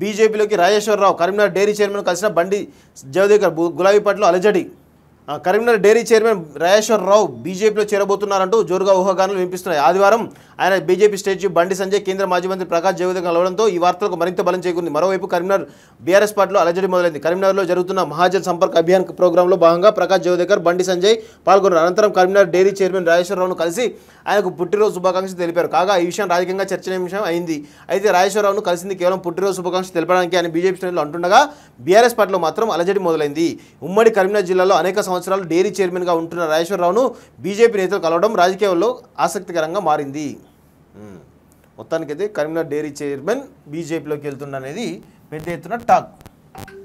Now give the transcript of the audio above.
బీజేపీలోకి Rajeswara Rao Karimnagar dairy chairman కలిసిన బండి జవదేకర్ గులాబీపట్లో అలజడి కరీంనగర్ డైరీ చైర్మన్ రాజేశ్వరరావు బీజేపీలో చేరబోతున్నారంటూ జోరుగా ఊహాగానాలు వినిపిస్తున్నాయి ఆదివారం ఆయన బీజేపీ స్టేట్ బండి సంజయ్ కేంద్ర మాజీ మంత్రి ప్రకాష్ జయవేదం కలవడంతో ఈ వార్తలకు మరింత బలం చేకూరింది మరోవైపు కరీంనగర్ బీఆర్ఎస్ పార్టీలో అలజడి మొదలైంది కరీంనగర్లో జరుగుతున్న మహాజన్ సంపర్క్ అభియాన్ ప్రోగ్రాంలో భాగంగా ప్రకాశ్ జవదేకర్ బండి సంజయ్ పాల్గొన్నారు అనంతరం కరీంనగర్ డైరీ చైర్మన్ రాజేశ్వరరావును కలిసి ఆయనకు పుట్టినరోజు శుభాకాంక్షలు తెలిపారు కాగా ఈ విషయం రాజకీయంగా చర్చనీయాంశం అయింది అయితే రాజేశ్వరరావును కలిసింది కేవలం పుట్టినరోజు శుభాకాంక్షలు తెలపడానికి ఆయన బీజేపీ స్టేట్లో అంటుండగా బీఆర్ఎస్ పార్టీలో మాత్రం అలజడి మొదలైంది ఉమ్మడి కరీంనగర్ జిల్లాలో అనేక సంవత్సరాలు డైరీ చైర్మన్గా ఉంటున్న రాజేశ్వరరావును బీజేపీ నేతలు కలవడం రాజకీయాల్లో ఆసక్తికరంగా మారింది మొత్తానికైతే కరీంనగర్ డైరీ చైర్మన్ బీజేపీలోకి వెళ్తుండనేది పెద్ద ఎత్తున టాక్